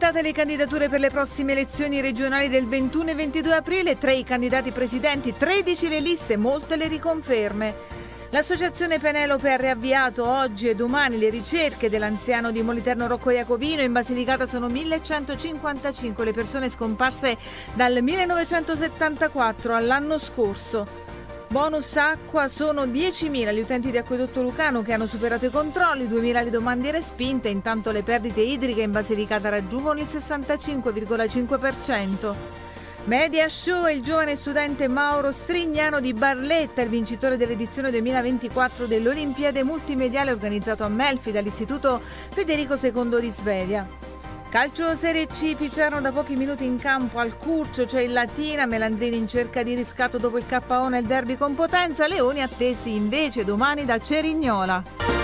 presentate le candidature per le prossime elezioni regionali del 21 e 22 aprile, tre i candidati presidenti, 13 le liste, molte le riconferme. L'associazione Penelope ha riavviato oggi e domani le ricerche dell'anziano di Moliterno Rocco Iacovino. In Basilicata sono 1155 le persone scomparse dal 1974 all'anno scorso. Bonus acqua sono 10.000 gli utenti di Acquedotto Lucano che hanno superato i controlli, 2.000 le domande respinte, intanto le perdite idriche in Basilicata raggiungono il 65,5%. Media Show il giovane studente Mauro Strignano di Barletta, il vincitore dell'edizione 2024 dell'Olimpiade Multimediale organizzato a Melfi dall'Istituto Federico II di Svevia. Calcio Serie C, Picciano da pochi minuti in campo al Curcio, c'è cioè il Latina, Melandrini in cerca di riscatto dopo il KO nel derby con Potenza, Leoni attesi invece domani da Cerignola.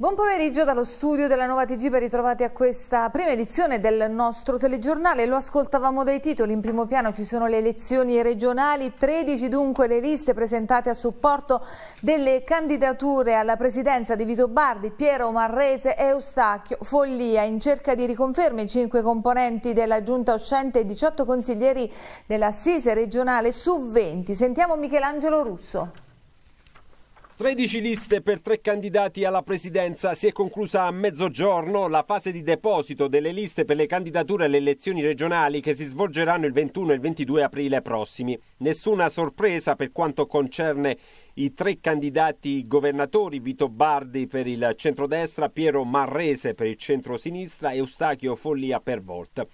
Buon pomeriggio dallo studio della Nuova TG ben ritrovati a questa prima edizione del nostro telegiornale. Lo ascoltavamo dai titoli, in primo piano ci sono le elezioni regionali, 13 dunque le liste presentate a supporto delle candidature alla presidenza di Vito Bardi, Piero Marrese e Eustacchio Follia. In cerca di riconferme cinque componenti della giunta uscente e 18 consiglieri dell'assise regionale su 20. Sentiamo Michelangelo Russo. 13 liste per tre candidati alla presidenza. Si è conclusa a mezzogiorno la fase di deposito delle liste per le candidature alle elezioni regionali che si svolgeranno il 21 e il 22 aprile prossimi. Nessuna sorpresa per quanto concerne i tre candidati governatori, Vito Bardi per il centrodestra, Piero Marrese per il centrosinistra e Eustachio Follia per Volt.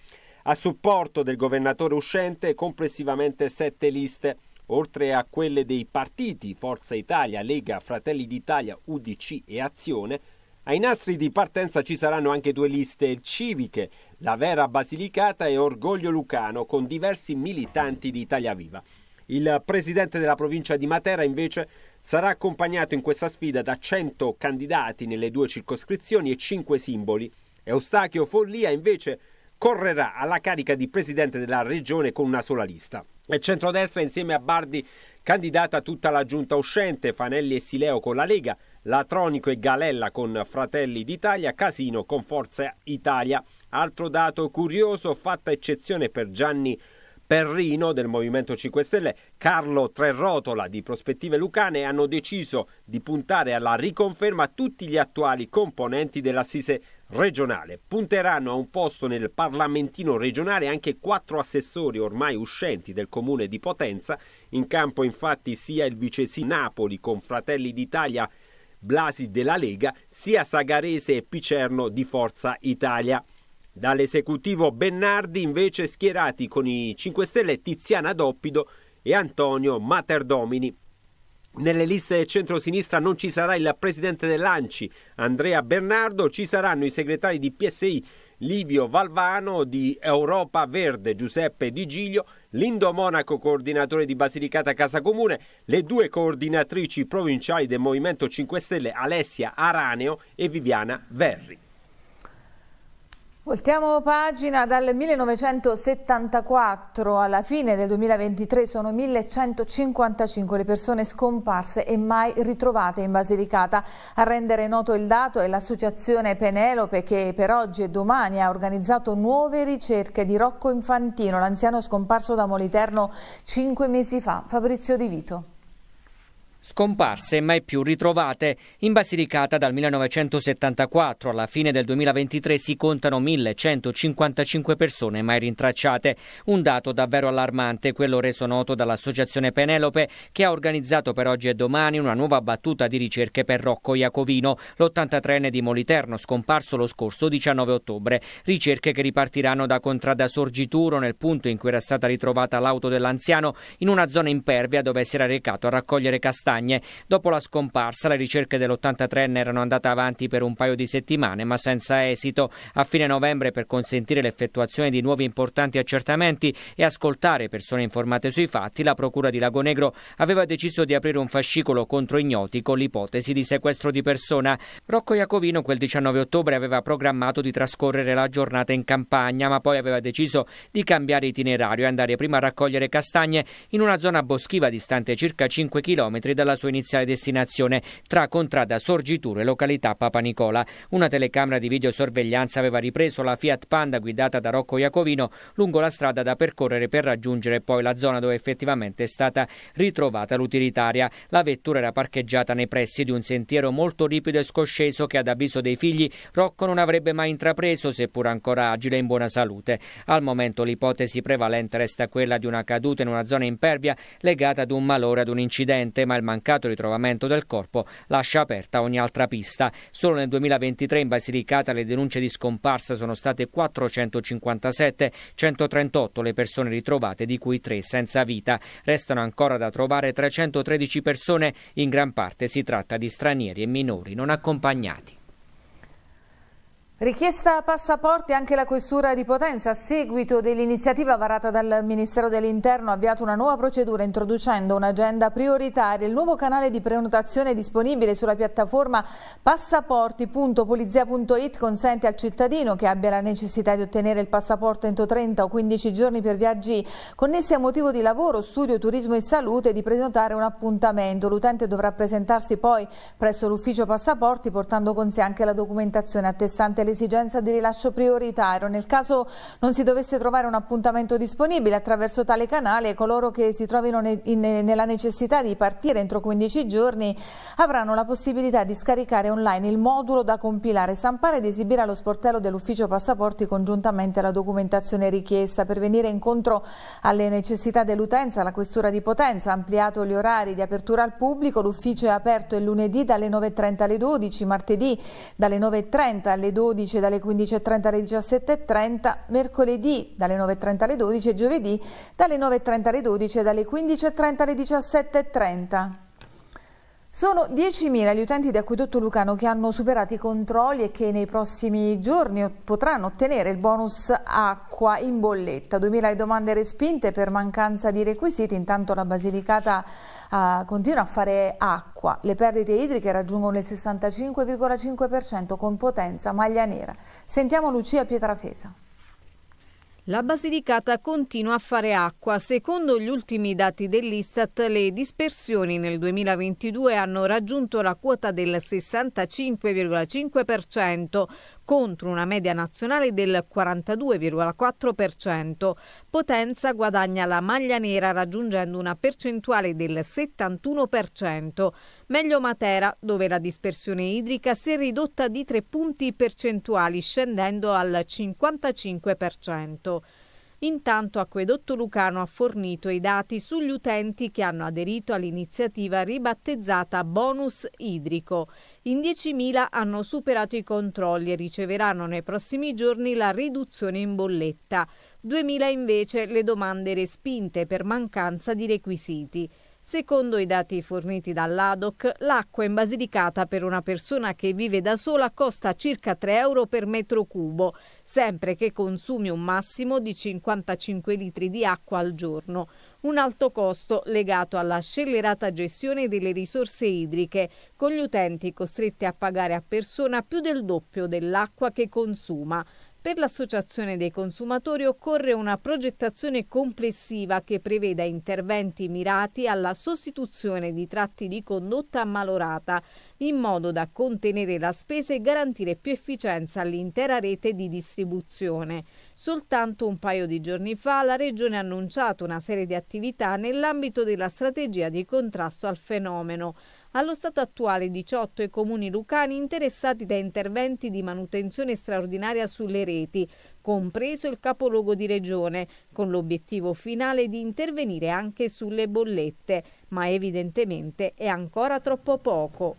A supporto del governatore uscente complessivamente sette liste. Oltre a quelle dei partiti Forza Italia, Lega, Fratelli d'Italia, UDC e Azione, ai nastri di partenza ci saranno anche due liste civiche, La Vera Basilicata e Orgoglio Lucano, con diversi militanti di Italia Viva. Il presidente della provincia di Matera invece sarà accompagnato in questa sfida da 100 candidati nelle due circoscrizioni e 5 simboli. Eustachio Follia invece correrà alla carica di presidente della regione con una sola lista. E centrodestra insieme a Bardi candidata tutta la giunta uscente, Fanelli e Sileo con la Lega, Latronico e Galella con Fratelli d'Italia, Casino con Forza Italia. Altro dato curioso, fatta eccezione per Gianni Perrino del Movimento 5 Stelle, Carlo Trerotola di Prospettive Lucane hanno deciso di puntare alla riconferma tutti gli attuali componenti dell'assise regionale. Punteranno a un posto nel Parlamentino regionale anche quattro assessori ormai uscenti del comune di Potenza. In campo infatti sia il vicesi Napoli con Fratelli d'Italia Blasi della Lega, sia Sagarese e Picerno di Forza Italia. Dall'esecutivo Bennardi invece schierati con i 5 Stelle Tiziana Doppido e Antonio Materdomini. Nelle liste del centro-sinistra non ci sarà il presidente dell'Anci, Andrea Bernardo, ci saranno i segretari di PSI Livio Valvano, di Europa Verde Giuseppe Di Giglio, Lindo Monaco, coordinatore di Basilicata Casa Comune, le due coordinatrici provinciali del Movimento 5 Stelle Alessia Araneo e Viviana Verri. Voltiamo pagina, dal 1974 alla fine del 2023 sono 1155 le persone scomparse e mai ritrovate in Basilicata. A rendere noto il dato è l'associazione Penelope che per oggi e domani ha organizzato nuove ricerche di Rocco Infantino, l'anziano scomparso da Moliterno cinque mesi fa. Fabrizio Di Vito scomparse e mai più ritrovate. In Basilicata dal 1974 alla fine del 2023 si contano 1155 persone mai rintracciate, un dato davvero allarmante, quello reso noto dall'associazione Penelope che ha organizzato per oggi e domani una nuova battuta di ricerche per Rocco Iacovino, l'83enne di Moliterno scomparso lo scorso 19 ottobre, ricerche che ripartiranno da Contrada Sorgituro nel punto in cui era stata ritrovata l'auto dell'anziano in una zona impervia dove si era recato a raccogliere castagne montagne. Dopo la scomparsa, le ricerche dell'83enne erano andate avanti per un paio di settimane, ma senza esito. A fine novembre, per consentire l'effettuazione di nuovi importanti accertamenti e ascoltare persone informate sui fatti, la Procura di Lagonegro aveva deciso di aprire un fascicolo contro ignoti con l'ipotesi di sequestro di persona. Rocco Iacovino quel 19 ottobre aveva programmato di trascorrere la giornata in campagna, ma poi aveva deciso di cambiare itinerario e andare prima a raccogliere castagne in una zona boschiva distante circa 5 km dalla dalla sua iniziale destinazione tra contrada Sorgitura e località Papa Nicola. Una telecamera di videosorveglianza aveva ripreso la Fiat Panda guidata da Rocco Iacovino lungo la strada da percorrere per raggiungere poi la zona dove effettivamente è stata ritrovata l'utilitaria. La vettura era parcheggiata nei pressi di un sentiero molto ripido e scosceso che ad avviso dei figli Rocco non avrebbe mai intrapreso seppur ancora agile e in buona salute. Al momento l'ipotesi prevalente resta quella di una caduta in una zona impervia legata ad un malore, ad un incidente, ma il mancato ritrovamento del corpo lascia aperta ogni altra pista. Solo nel 2023 in Basilicata le denunce di scomparsa sono state 457, 138 le persone ritrovate, di cui 3 senza vita. Restano ancora da trovare 313 persone, in gran parte si tratta di stranieri e minori non accompagnati. Richiesta passaporti anche la Questura di Potenza. A seguito dell'iniziativa varata dal Ministero dell'Interno ha avviato una nuova procedura introducendo un'agenda prioritaria. Il nuovo canale di prenotazione disponibile sulla piattaforma passaporti.polizia.it consente al cittadino che abbia la necessità di ottenere il passaporto entro 30 o 15 giorni per viaggi connessi a motivo di lavoro, studio, turismo e salute di prenotare un appuntamento. L'utente dovrà presentarsi poi presso l'ufficio passaporti portando con sé anche la documentazione attestante l'esigenza di rilascio prioritario. Nel caso non si dovesse trovare un appuntamento disponibile attraverso tale canale, coloro che si trovino ne in, nella necessità di partire entro 15 giorni avranno la possibilità di scaricare online il modulo da compilare, stampare ed esibire allo sportello dell'ufficio passaporti congiuntamente alla documentazione richiesta per venire incontro alle necessità dell'utenza. La questura di Potenza ha ampliato gli orari di apertura al pubblico, l'ufficio è aperto il lunedì dalle 9.30 alle 12, martedì dalle 9.30 alle 12 12 dalle 15.30 alle 17.30, mercoledì dalle 9.30 alle 12 e giovedì dalle 9.30 alle 12 e dalle 15.30 alle 17.30. Sono 10.000 gli utenti di Acquedotto Lucano che hanno superato i controlli e che nei prossimi giorni potranno ottenere il bonus acqua in bolletta. 2.000 le domande respinte per mancanza di requisiti, intanto la Basilicata uh, continua a fare acqua. Le perdite idriche raggiungono il 65,5% con potenza maglia nera. Sentiamo Lucia Pietrafesa. La Basilicata continua a fare acqua. Secondo gli ultimi dati dell'Istat, le dispersioni nel 2022 hanno raggiunto la quota del 65,5%, contro una media nazionale del 42,4%. Potenza guadagna la maglia nera raggiungendo una percentuale del 71%. Meglio Matera, dove la dispersione idrica si è ridotta di 3 punti percentuali, scendendo al 55%. Intanto Acquedotto Lucano ha fornito i dati sugli utenti che hanno aderito all'iniziativa ribattezzata Bonus Idrico. In 10.000 hanno superato i controlli e riceveranno nei prossimi giorni la riduzione in bolletta. 2.000 invece le domande respinte per mancanza di requisiti. Secondo i dati forniti dall'ADOC, l'acqua in Basilicata per una persona che vive da sola costa circa 3 euro per metro cubo, sempre che consumi un massimo di 55 litri di acqua al giorno. Un alto costo legato alla scellerata gestione delle risorse idriche, con gli utenti costretti a pagare a persona più del doppio dell'acqua che consuma. Per l'Associazione dei consumatori occorre una progettazione complessiva che preveda interventi mirati alla sostituzione di tratti di condotta ammalorata, in modo da contenere la spesa e garantire più efficienza all'intera rete di distribuzione. Soltanto un paio di giorni fa la Regione ha annunciato una serie di attività nell'ambito della strategia di contrasto al fenomeno. Allo stato attuale 18 i comuni lucani interessati da interventi di manutenzione straordinaria sulle reti, compreso il capoluogo di regione, con l'obiettivo finale di intervenire anche sulle bollette, ma evidentemente è ancora troppo poco.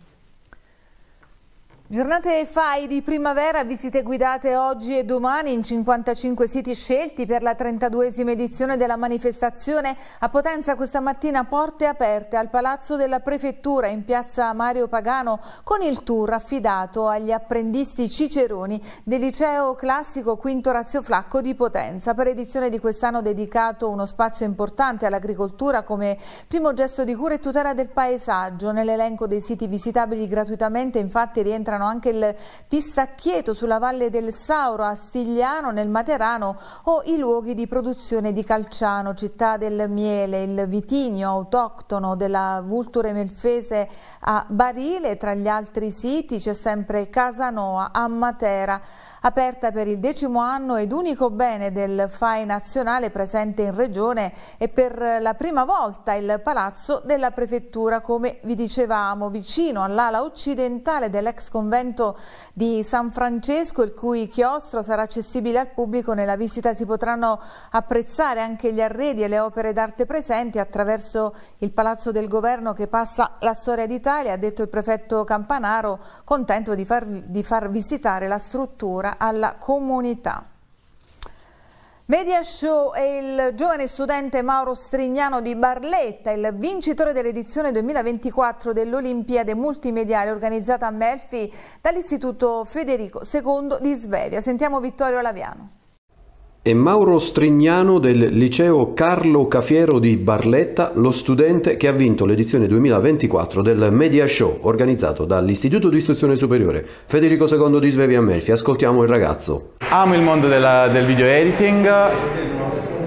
Giornate FAI di primavera, visite guidate oggi e domani in 55 siti scelti per la 32esima edizione della manifestazione. A Potenza questa mattina porte aperte al Palazzo della Prefettura in piazza Mario Pagano con il tour affidato agli apprendisti ciceroni del liceo classico Quinto Razio Flacco di Potenza. Per edizione di quest'anno dedicato uno spazio importante all'agricoltura come primo gesto di cura e tutela del paesaggio. Nell'elenco dei siti visitabili gratuitamente infatti rientrano comprano anche il pistacchieto sulla Valle del Sauro a Stigliano nel Materano o i luoghi di produzione di Calciano, città del miele, il vitigno autoctono della Vulture Melfese a Barile, tra gli altri siti c'è sempre Casanoa a Matera, aperta per il decimo anno ed unico bene del FAI nazionale presente in regione e per la prima volta il Palazzo della Prefettura, come vi dicevamo, vicino all'ala occidentale dell'ex convento convento di San Francesco, il cui chiostro sarà accessibile al pubblico. Nella visita si potranno apprezzare anche gli arredi e le opere d'arte presenti attraverso il Palazzo del Governo che passa la storia d'Italia, ha detto il prefetto Campanaro, contento di far, di far visitare la struttura alla comunità. Media Show è il giovane studente Mauro Strignano di Barletta, il vincitore dell'edizione 2024 dell'Olimpiade Multimediale organizzata a Melfi dall'Istituto Federico II di Svevia. Sentiamo Vittorio Laviano e Mauro Strignano del liceo Carlo Cafiero di Barletta, lo studente che ha vinto l'edizione 2024 del Media Show organizzato dall'Istituto di Istruzione Superiore Federico II di Svevia Melfi. Ascoltiamo il ragazzo. Amo il mondo della, del video editing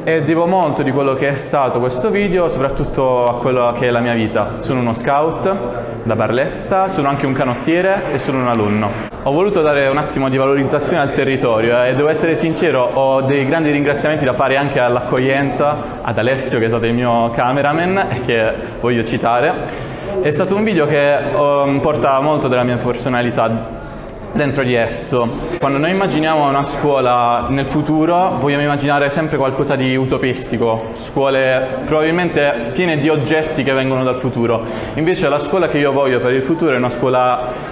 e devo molto di quello che è stato questo video, soprattutto a quello che è la mia vita. Sono uno scout da Barletta, sono anche un canottiere e sono un alunno. Ho voluto dare un attimo di valorizzazione al territorio eh, e devo essere sincero, ho dei grandi ringraziamenti da fare anche all'accoglienza, ad Alessio che è stato il mio cameraman e che voglio citare. È stato un video che um, porta molto della mia personalità dentro di esso. Quando noi immaginiamo una scuola nel futuro, vogliamo immaginare sempre qualcosa di utopistico, scuole probabilmente piene di oggetti che vengono dal futuro. Invece la scuola che io voglio per il futuro è una scuola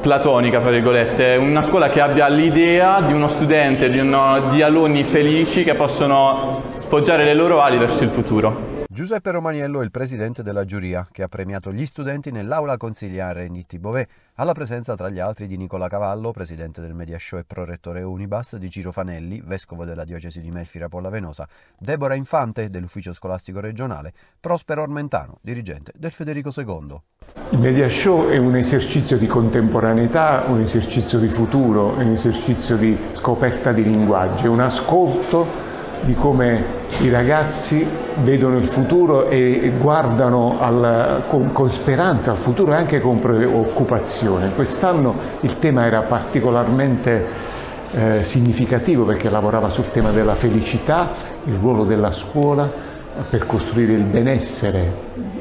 platonica, fra virgolette, una scuola che abbia l'idea di uno studente, di, uno, di alunni felici che possono poggiare le loro ali verso il futuro. Giuseppe Romaniello è il presidente della giuria che ha premiato gli studenti nell'aula consiliare Nitti Bové, alla presenza tra gli altri di Nicola Cavallo, presidente del Media Show e prorettore Unibus, di Ciro Fanelli, vescovo della diocesi di Melfira Venosa, Deborah Infante dell'ufficio scolastico regionale, Prospero Ormentano, dirigente del Federico II. Il Media Show è un esercizio di contemporaneità, un esercizio di futuro, un esercizio di scoperta di linguaggio, un ascolto di come i ragazzi vedono il futuro e guardano al, con, con, speranza al futuro e anche con preoccupazione. Quest'anno il tema era particolarmente eh, significativo perché lavorava sul tema della felicità, il ruolo della scuola per costruire il benessere,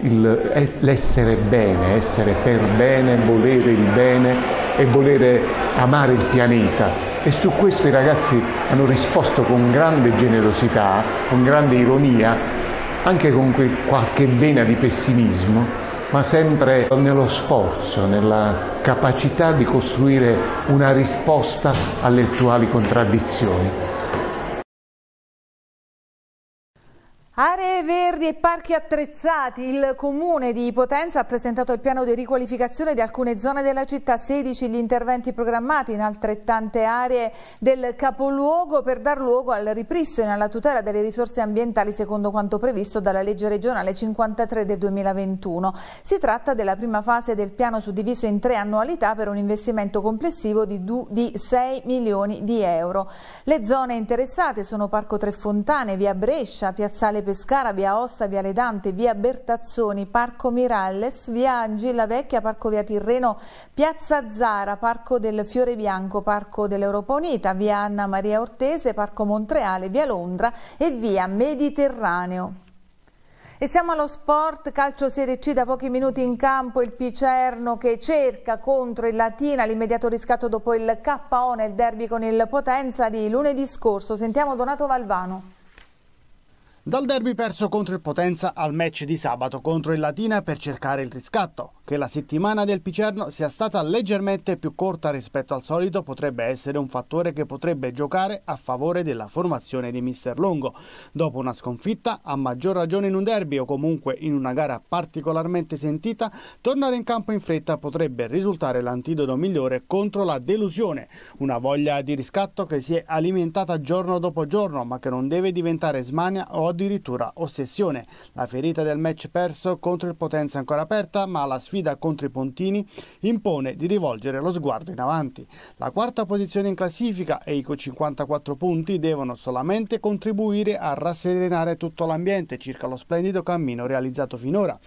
eh, l'essere bene, essere per bene, volere il bene e volere amare il pianeta e su questo i ragazzi hanno risposto con grande generosità, con grande ironia, anche con qualche vena di pessimismo, ma sempre nello sforzo, nella capacità di costruire una risposta alle attuali contraddizioni. Aree verdi e parchi attrezzati. Il comune di Potenza ha presentato il piano di riqualificazione di alcune zone della città, 16 gli interventi programmati in altrettante aree del capoluogo per dar luogo al ripristino e alla tutela delle risorse ambientali secondo quanto previsto dalla legge regionale 53 del 2021. Si tratta della prima fase del piano suddiviso in tre annualità per un investimento complessivo di, 6 milioni di euro. Le zone interessate sono Parco Tre Fontane, Via Brescia, Piazzale Pescara, via Ossa, via Ledante, via Bertazzoni, Parco Miralles, via Angilla Vecchia, Parco via Tirreno, Piazza Zara, Parco del Fiore Bianco, Parco dell'Europa Unita, via Anna Maria Ortese, Parco Montreale, via Londra e via Mediterraneo. E siamo allo sport, calcio Serie C da pochi minuti in campo, il Picerno che cerca contro il Latina l'immediato riscatto dopo il KO nel derby con il Potenza di lunedì scorso. Sentiamo Donato Valvano. Dal derby perso contro il Potenza al match di sabato contro il Latina per cercare il riscatto. Che la settimana del Picerno sia stata leggermente più corta rispetto al solito potrebbe essere un fattore che potrebbe giocare a favore della formazione di Mister Longo. Dopo una sconfitta, a maggior ragione in un derby o comunque in una gara particolarmente sentita, tornare in campo in fretta potrebbe risultare l'antidoto migliore contro la delusione, una voglia di riscatto che si è alimentata giorno dopo giorno ma che non deve diventare smania o addirittura ossessione. La ferita del match perso contro il Potenza ancora aperta, ma la sfida sfida contro i Pontini impone di rivolgere lo sguardo in avanti. La quarta posizione in classifica e i 54 punti devono solamente contribuire a rasserenare tutto l'ambiente circa lo splendido cammino realizzato finora.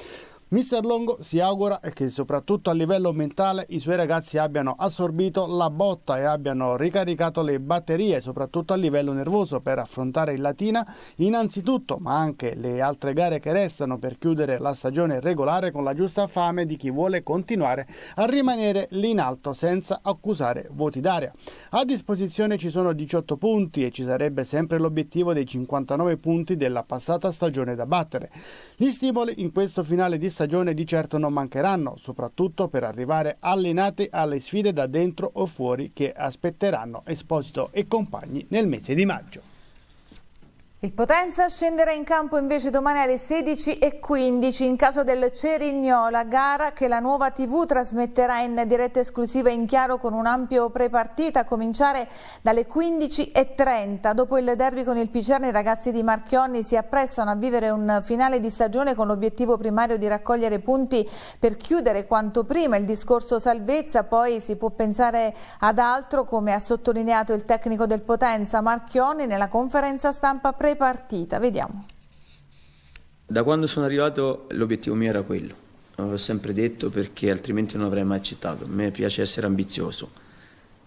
Mister Longo si augura che soprattutto a livello mentale i suoi ragazzi abbiano assorbito la botta e abbiano ricaricato le batterie, soprattutto a livello nervoso, per affrontare il Latina innanzitutto, ma anche le altre gare che restano per chiudere la stagione regolare con la giusta fame di chi vuole continuare a rimanere lì in alto senza accusare voti d'aria. A disposizione ci sono 18 punti e ci sarebbe sempre l'obiettivo dei 59 punti della passata stagione da battere. Gli stimoli in questo finale di stagione stagione di certo non mancheranno, soprattutto per arrivare allenati alle sfide da dentro o fuori che aspetteranno Esposito e compagni nel mese di maggio. Il Potenza scenderà in campo invece domani alle 16.15 in casa del Cerignola, gara che la nuova TV trasmetterà in diretta esclusiva in chiaro con un ampio prepartita a cominciare dalle 15.30. Dopo il derby con il Picerno i ragazzi di Marchionni si apprestano a vivere un finale di stagione con l'obiettivo primario di raccogliere punti per chiudere quanto prima il discorso salvezza, poi si può pensare ad altro come ha sottolineato il tecnico del Potenza Marchionni nella conferenza stampa pre partita, vediamo. Da quando sono arrivato l'obiettivo mio era quello, l'ho sempre detto perché altrimenti non avrei mai accettato, a me piace essere ambizioso,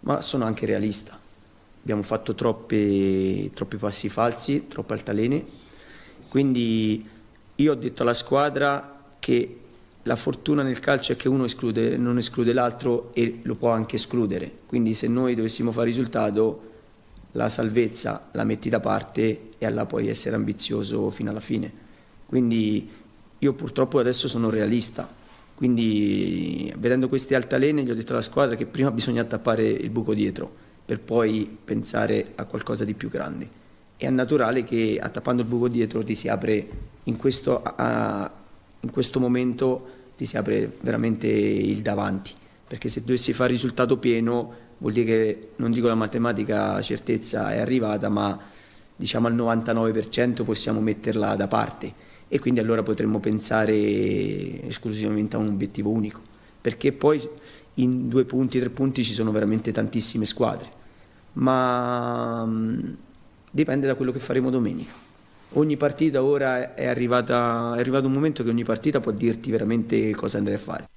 ma sono anche realista, abbiamo fatto troppi, troppi passi falsi, troppe altalene, quindi io ho detto alla squadra che la fortuna nel calcio è che uno esclude, non esclude l'altro e lo può anche escludere. Quindi se noi dovessimo fare risultato la salvezza la metti da parte e allora puoi essere ambizioso fino alla fine. Quindi io purtroppo adesso sono realista, quindi vedendo queste altalene gli ho detto alla squadra che prima bisogna tappare il buco dietro per poi pensare a qualcosa di più grande. È naturale che tappando il buco dietro ti si apre in questo, a, in questo momento ti si apre veramente il davanti, perché se dovessi fare risultato pieno vuol dire che non dico la matematica certezza è arrivata, ma diciamo al 99% possiamo metterla da parte e quindi allora potremmo pensare esclusivamente a un obiettivo unico, perché poi in due punti, tre punti ci sono veramente tantissime squadre, ma mm, dipende da quello che faremo domenica. Ogni partita ora è, arrivata, è arrivato un momento che ogni partita può dirti veramente cosa andrai a fare.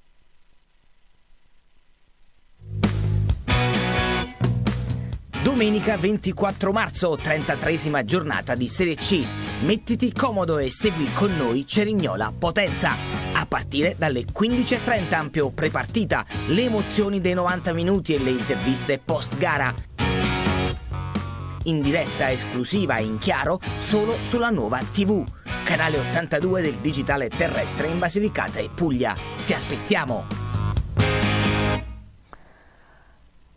Domenica 24 marzo, 33 giornata di Serie C. Mettiti comodo e segui con noi Cerignola Potenza. A partire dalle 15.30 ampio prepartita, le emozioni dei 90 minuti e le interviste post gara. In diretta esclusiva e in chiaro solo sulla nuova TV, canale 82 del digitale terrestre in Basilicata e Puglia. Ti aspettiamo!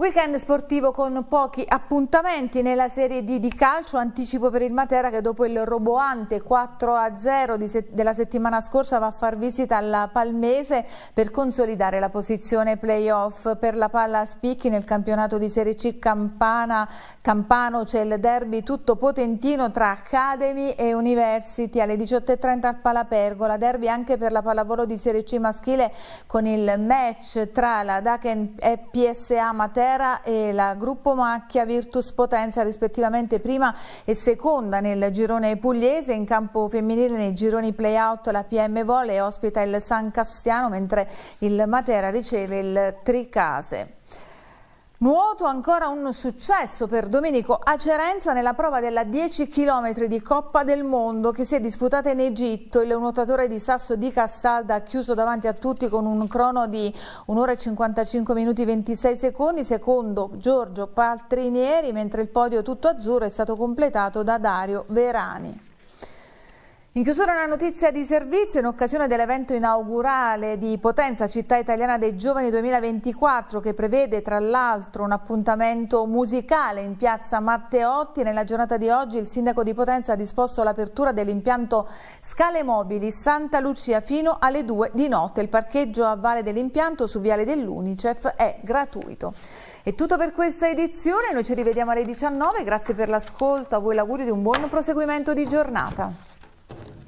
Weekend sportivo con pochi appuntamenti nella serie D di calcio, anticipo per il Matera che dopo il roboante 4-0 della settimana scorsa va a far visita alla Palmese per consolidare la posizione playoff per la palla a spicchi nel campionato di Serie C Campana, Campano c'è il derby tutto potentino tra Academy e University alle 18.30 al Palapergola, derby anche per la pallavolo di Serie C maschile con il match tra la Daken e PSA Matera Matera e la Gruppo Macchia Virtus Potenza rispettivamente prima e seconda nel girone pugliese. In campo femminile nei gironi play-out la PM Vole ospita il San Cassiano mentre il Matera riceve il Tricase. Nuoto ancora un successo per Domenico Acerenza nella prova della 10 km di Coppa del Mondo che si è disputata in Egitto. Il nuotatore di Sasso di Castalda ha chiuso davanti a tutti con un crono di 1 ora e 55 minuti 26 secondi, secondo Giorgio Paltrinieri, mentre il podio tutto azzurro è stato completato da Dario Verani. In chiusura una notizia di servizio in occasione dell'evento inaugurale di Potenza Città Italiana dei Giovani 2024 che prevede tra l'altro un appuntamento musicale in piazza Matteotti. Nella giornata di oggi il sindaco di Potenza ha disposto l'apertura dell'impianto Scale Mobili Santa Lucia fino alle 2 di notte. Il parcheggio a Vale dell'impianto su Viale dell'Unicef è gratuito. È tutto per questa edizione, noi ci rivediamo alle 19, grazie per l'ascolto, a voi l'augurio di un buon proseguimento di giornata.